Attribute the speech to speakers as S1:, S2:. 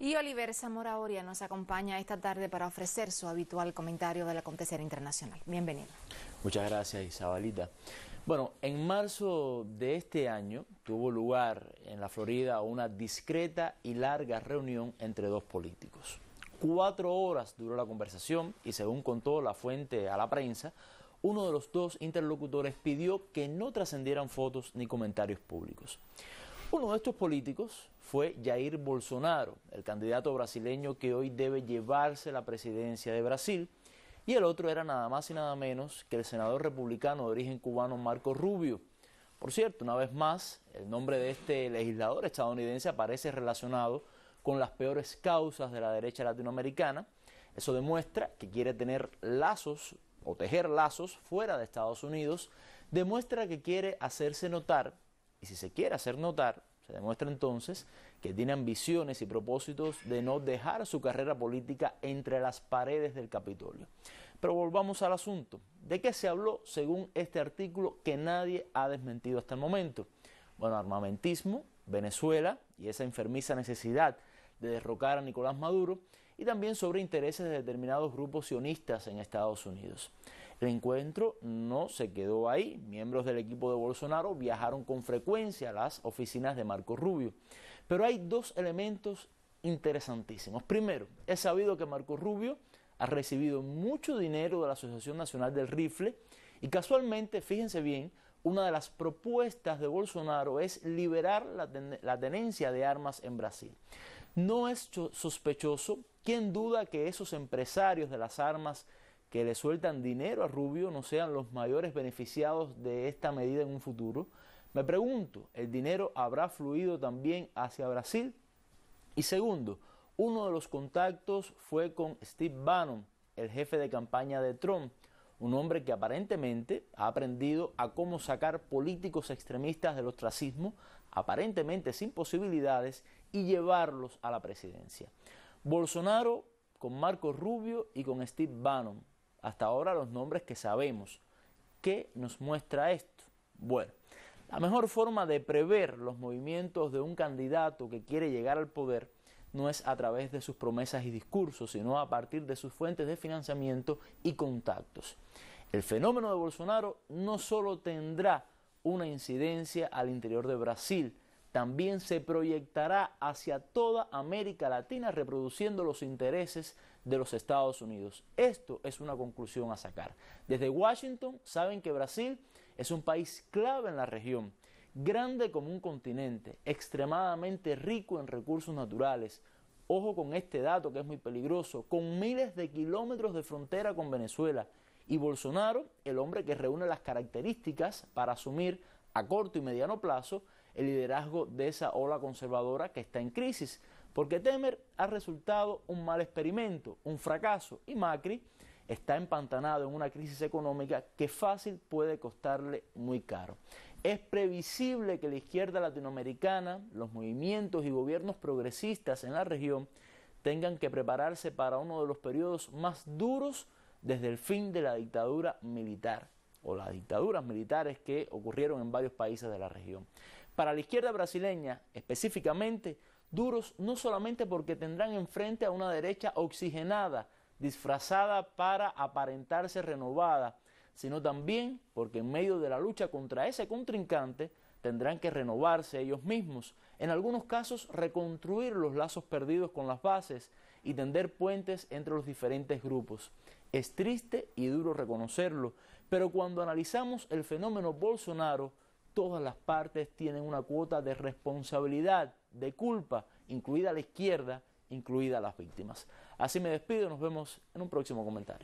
S1: Y Oliver Zamora Oria nos acompaña esta tarde para ofrecer su habitual comentario del acontecer internacional. Bienvenido. Muchas gracias, Isabelita. Bueno, en marzo de este año tuvo lugar en la Florida una discreta y larga reunión entre dos políticos. Cuatro horas duró la conversación y según contó la fuente a la prensa, uno de los dos interlocutores pidió que no trascendieran fotos ni comentarios públicos. Uno de estos políticos, fue Jair Bolsonaro, el candidato brasileño que hoy debe llevarse la presidencia de Brasil, y el otro era nada más y nada menos que el senador republicano de origen cubano Marco Rubio. Por cierto, una vez más, el nombre de este legislador estadounidense aparece relacionado con las peores causas de la derecha latinoamericana. Eso demuestra que quiere tener lazos o tejer lazos fuera de Estados Unidos, demuestra que quiere hacerse notar, y si se quiere hacer notar, se demuestra entonces que tiene ambiciones y propósitos de no dejar su carrera política entre las paredes del Capitolio. Pero volvamos al asunto. ¿De qué se habló según este artículo que nadie ha desmentido hasta el momento? Bueno, armamentismo, Venezuela y esa enfermiza necesidad de derrocar a Nicolás Maduro y también sobre intereses de determinados grupos sionistas en Estados Unidos. El encuentro no se quedó ahí. Miembros del equipo de Bolsonaro viajaron con frecuencia a las oficinas de Marco Rubio. Pero hay dos elementos interesantísimos. Primero, es sabido que Marco Rubio ha recibido mucho dinero de la Asociación Nacional del Rifle y casualmente, fíjense bien, una de las propuestas de Bolsonaro es liberar la, tenencia de armas en Brasil. No es sospechoso, ¿quién duda que esos empresarios de las armas que le sueltan dinero a Rubio no sean los mayores beneficiados de esta medida en un futuro. Me pregunto, ¿el dinero habrá fluido también hacia Brasil? Y segundo, uno de los contactos fue con Steve Bannon, el jefe de campaña de Trump, un hombre que aparentemente ha aprendido a cómo sacar políticos extremistas del ostracismo, aparentemente sin posibilidades, y llevarlos a la presidencia. Bolsonaro con Marco Rubio y con Steve Bannon, hasta ahora los nombres que sabemos. ¿Qué nos muestra esto? Bueno, la mejor forma de prever los movimientos de un candidato que quiere llegar al poder no es a través de sus promesas y discursos, sino a partir de sus fuentes de financiamiento y contactos. El fenómeno de Bolsonaro no solo tendrá una incidencia al interior de Brasil, también se proyectará hacia toda América Latina reproduciendo los intereses de los Estados Unidos. Esto es una conclusión a sacar. Desde Washington saben que Brasil es un país clave en la región, grande como un continente, extremadamente rico en recursos naturales. Ojo con este dato que es muy peligroso, con miles de kilómetros de frontera con Venezuela. Y Bolsonaro, el hombre que reúne las características para asumir a corto y mediano plazo, el liderazgo de esa ola conservadora que está en crisis, porque Temer ha resultado un mal experimento, un fracaso, y Macri está empantanado en una crisis económica que fácil puede costarle muy caro. Es previsible que la izquierda latinoamericana, los movimientos y gobiernos progresistas en la región tengan que prepararse para uno de los periodos más duros desde el fin de la dictadura militar o las dictaduras militares que ocurrieron en varios países de la región. Para la izquierda brasileña, específicamente, duros no solamente porque tendrán enfrente a una derecha oxigenada, disfrazada para aparentarse renovada, sino también porque en medio de la lucha contra ese contrincante tendrán que renovarse ellos mismos, en algunos casos reconstruir los lazos perdidos con las bases y tender puentes entre los diferentes grupos. Es triste y duro reconocerlo, pero cuando analizamos el fenómeno Bolsonaro, todas las partes tienen una cuota de responsabilidad, de culpa, incluida la izquierda, incluida las víctimas. Así me despido, nos vemos en un próximo comentario.